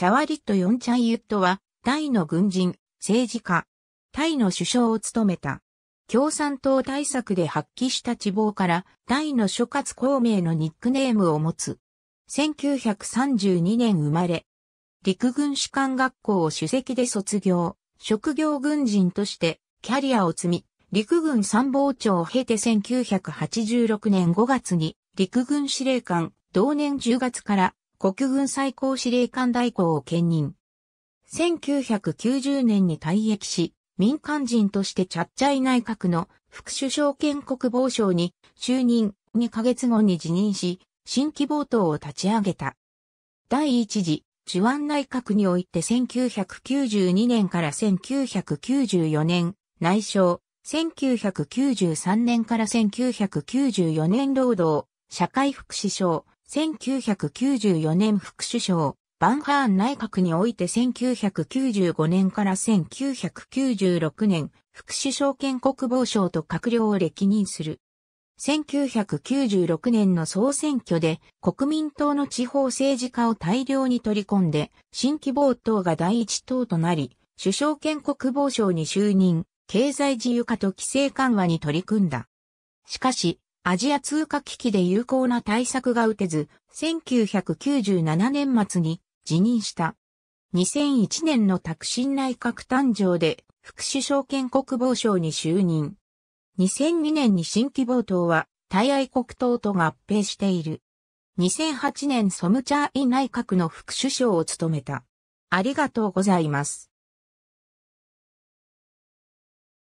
チャワリット・ヨンチャン・ユットは、タイの軍人、政治家、タイの首相を務めた。共産党対策で発揮した地望から、タイの諸葛孔明のニックネームを持つ。1932年生まれ。陸軍士官学校を主席で卒業、職業軍人としてキャリアを積み、陸軍参謀長を経て1986年5月に陸軍司令官、同年10月から国軍最高司令官代行を兼任。1990年に退役し、民間人としてチャッチャイ内閣の副首相兼国防相に就任2ヶ月後に辞任し、新規冒頭を立ち上げた。第一次、手腕内閣において1992年から1994年、内省、1993年から1994年労働、社会福祉省、1994年副首相、バンハーン内閣において1995年から1996年、副首相兼国防相と閣僚を歴任する。1996年の総選挙で国民党の地方政治家を大量に取り込んで新規冒党が第一党となり首相兼国防相に就任、経済自由化と規制緩和に取り組んだ。しかしアジア通貨危機で有効な対策が打てず、1997年末に辞任した。2001年のシ新内閣誕生で副首相兼国防省に就任。2002年に新規冒頭は対愛国党と合併している。2008年ソムチャーイ内閣の副首相を務めた。ありがとうございます。